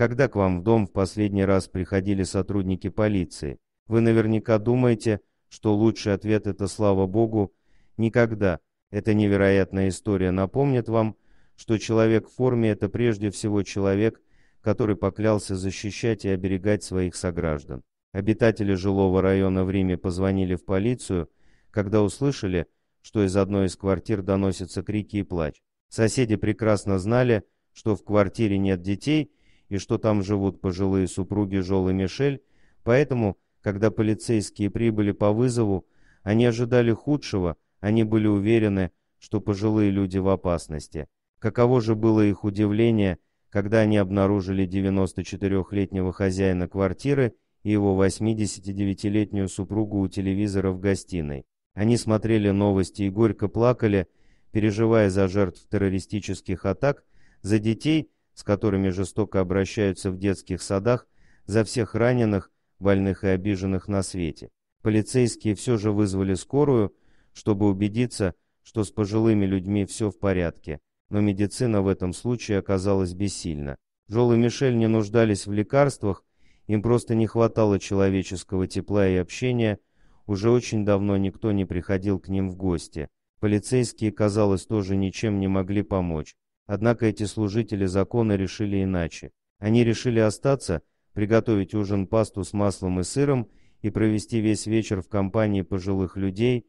Когда к вам в дом в последний раз приходили сотрудники полиции, вы наверняка думаете, что лучший ответ это «слава богу», никогда. Эта невероятная история напомнит вам, что человек в форме – это прежде всего человек, который поклялся защищать и оберегать своих сограждан. Обитатели жилого района в Риме позвонили в полицию, когда услышали, что из одной из квартир доносятся крики и плач. Соседи прекрасно знали, что в квартире нет детей – и что там живут пожилые супруги Жол и Мишель, поэтому, когда полицейские прибыли по вызову, они ожидали худшего, они были уверены, что пожилые люди в опасности. Каково же было их удивление, когда они обнаружили 94-летнего хозяина квартиры и его 89-летнюю супругу у телевизора в гостиной. Они смотрели новости и горько плакали, переживая за жертв террористических атак, за детей, с которыми жестоко обращаются в детских садах за всех раненых, больных и обиженных на свете. Полицейские все же вызвали скорую, чтобы убедиться, что с пожилыми людьми все в порядке, но медицина в этом случае оказалась бессильна. Жол и Мишель не нуждались в лекарствах, им просто не хватало человеческого тепла и общения, уже очень давно никто не приходил к ним в гости. Полицейские, казалось, тоже ничем не могли помочь. Однако эти служители закона решили иначе. Они решили остаться, приготовить ужин пасту с маслом и сыром и провести весь вечер в компании пожилых людей,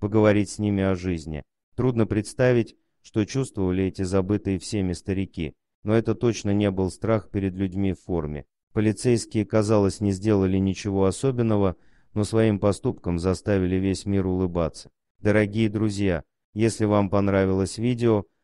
поговорить с ними о жизни. Трудно представить, что чувствовали эти забытые всеми старики, но это точно не был страх перед людьми в форме. Полицейские, казалось, не сделали ничего особенного, но своим поступком заставили весь мир улыбаться. Дорогие друзья, если вам понравилось видео,